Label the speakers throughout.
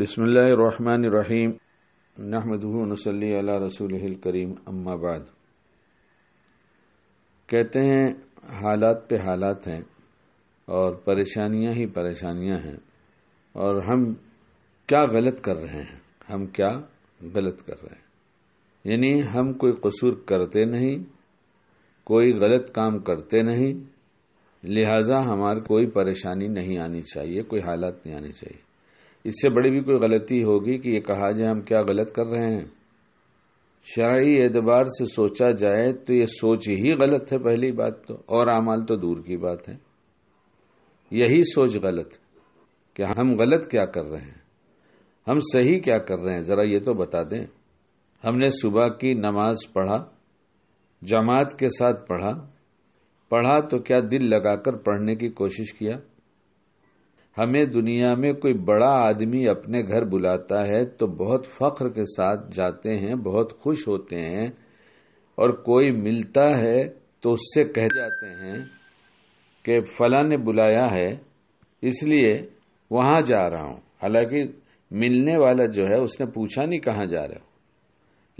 Speaker 1: बिसमीम नहमदनसली रसूल करीम अम्माबाद कहते हैं हालात पे हालात हैं और परेशानियां ही परेशानियां हैं और हम क्या गलत कर रहे हैं हम क्या गलत कर रहे हैं यानी हम कोई कसूर करते नहीं कोई गलत काम करते नहीं लिहाजा हमारे कोई परेशानी नहीं आनी चाहिए कोई हालात नहीं आनी चाहिए इससे बड़ी भी कोई गलती होगी कि ये कहा जाए हम क्या गलत कर रहे हैं शाही एतबार से सोचा जाए तो ये सोच ही गलत है पहली बात तो और अमाल तो दूर की बात है यही सोच गलत कि हम गलत क्या कर रहे हैं हम सही क्या कर रहे हैं जरा ये तो बता दें हमने सुबह की नमाज पढ़ा जमात के साथ पढ़ा पढ़ा तो क्या दिल लगाकर पढ़ने की कोशिश किया हमें दुनिया में कोई बड़ा आदमी अपने घर बुलाता है तो बहुत फख्र के साथ जाते हैं बहुत खुश होते हैं और कोई मिलता है तो उससे कह जाते हैं कि फला ने बुलाया है इसलिए वहां जा रहा हूँ हालांकि मिलने वाला जो है उसने पूछा नहीं कहाँ जा रहे हो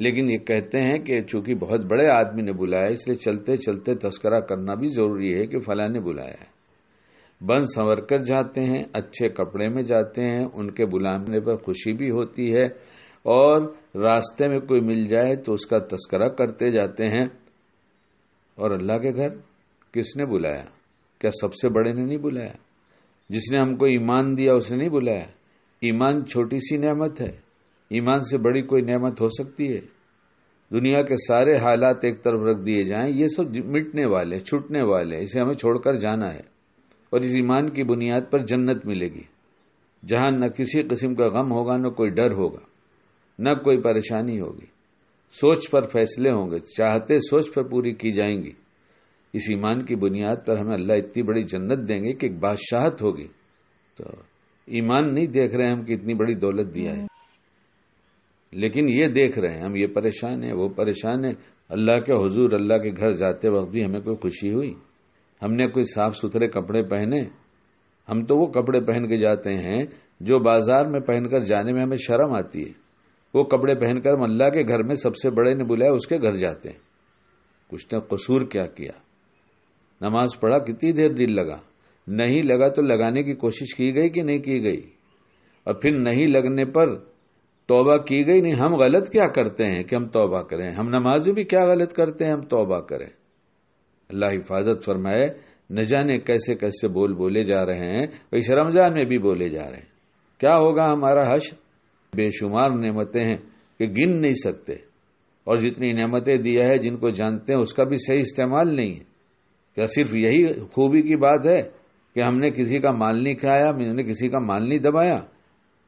Speaker 1: लेकिन ये कहते हैं कि चूंकि बहुत बड़े आदमी ने बुलाया इसलिए चलते चलते तस्करा करना भी जरूरी है कि फला ने बुलाया है बन संवर कर जाते हैं अच्छे कपड़े में जाते हैं उनके बुलाने पर खुशी भी होती है और रास्ते में कोई मिल जाए तो उसका तस्करा करते जाते हैं और अल्लाह के घर किसने बुलाया क्या सबसे बड़े ने नहीं बुलाया जिसने हमको ईमान दिया उसने नहीं बुलाया ईमान छोटी सी नेमत है ईमान से बड़ी कोई नेमत हो सकती है दुनिया के सारे हालात एक तरफ रख दिए जाएं ये सब मिटने वाले छूटने वाले इसे हमें छोड़कर जाना है और इस ईमान की बुनियाद पर जन्नत मिलेगी जहां न किसी किस्म का गम होगा न कोई डर होगा न कोई परेशानी होगी सोच पर फैसले होंगे चाहते सोच पर पूरी की जाएंगी इस ईमान की बुनियाद पर हमें अल्लाह इतनी बड़ी जन्नत देंगे कि एक बादशाहत होगी तो ईमान नहीं देख रहे हम कि इतनी बड़ी दौलत दिया है लेकिन ये देख रहे हैं हम ये परेशान हैं वो परेशान है अल्लाह के हुजूर अल्लाह के घर जाते वक्त भी हमें कोई खुशी हुई हमने कोई साफ सुथरे कपड़े पहने हम तो वो कपड़े पहन के जाते हैं जो बाजार में पहनकर जाने में हमें शर्म आती है वो कपड़े पहनकर मल्ला के घर में सबसे बड़े ने बुलाया उसके घर जाते हैं कुछ ने कसूर क्या किया नमाज पढ़ा कितनी देर दिल लगा नहीं लगा तो लगाने की कोशिश की गई कि नहीं की गई और फिर नहीं लगने पर तौबा की गई नहीं हम गलत क्या करते हैं कि हम तौबा करें हम नमाज भी क्या गलत करते हैं हम तौबा करें अल्लाह हिफाजत फरमाए न जाने कैसे कैसे बोल बोले जा रहे हैं वही इस रमज़ान में भी बोले जा रहे हैं क्या होगा हमारा हश बेशुमार नेमतें हैं कि गिन नहीं सकते और जितनी नेमतें दिया है जिनको जानते हैं उसका भी सही इस्तेमाल नहीं है क्या सिर्फ यही खूबी की बात है कि हमने किसी का माल नहीं खाया हमने किसी का माल नहीं दबाया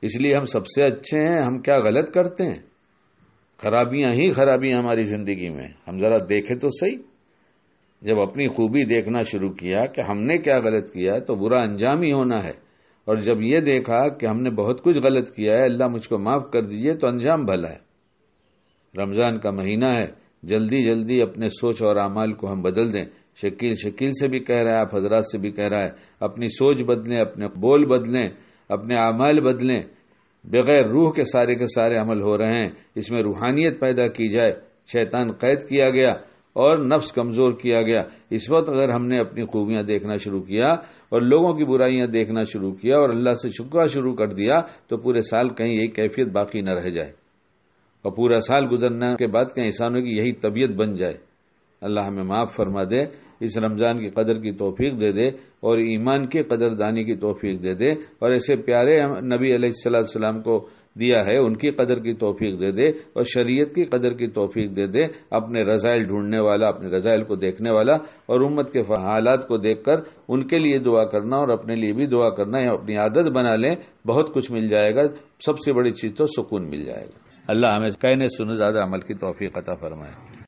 Speaker 1: इसलिए हम सबसे अच्छे हैं हम क्या गलत करते हैं खराबियां ही खराबियां हमारी जिंदगी में हम जरा देखें तो सही जब अपनी खूबी देखना शुरू किया कि हमने क्या गलत किया तो बुरा अंजाम ही होना है और जब ये देखा कि हमने बहुत कुछ गलत किया है अल्लाह मुझको माफ़ कर दीजिए तो अंजाम भला है रमज़ान का महीना है जल्दी जल्दी अपने सोच और अमाल को हम बदल दें शकील शकील से भी कह रहा है आप हजरात से भी कह रहा है अपनी सोच बदलें अपने बोल बदलें अपने अमाल बदलें बगैर रूह के सारे के सारे अमल हो रहे हैं इसमें रूहानियत पैदा की जाए शैतान कैद किया गया और नफ्स कमज़ोर किया गया इस वक्त अगर हमने अपनी खूबियां देखना शुरू किया और लोगों की बुराइयां देखना शुरू किया और अल्लाह से शुक्रा शुरू कर दिया तो पूरे साल कहीं यही कैफियत बाकी न रह जाए और पूरा साल गुजरने के बाद कहीं इंसानों की यही तबीयत बन जाए अल्लाह हमें माफ़ फरमा दे इस रमज़ान की कदर की तोफ़ीक दे दे और ईमान के कदरदानी की तोफ़ीक दे दे और ऐसे प्यारे नबी सलाम को दिया है उनकी कदर की तोफीक दे दे और शरीयत की कदर की तोफीक दे दे अपने रज़ाइल ढूंढने वाला अपने रज़ाइल को देखने वाला और उम्मत के हालात को देखकर उनके लिए दुआ करना और अपने लिए भी दुआ करना या अपनी आदत बना लें बहुत कुछ मिल जाएगा सबसे बड़ी चीज़ तो सुकून मिल जाएगा अल्लाह हमें कहने सुन ज़्यादा अमल की तोफ़ी अता फरमाए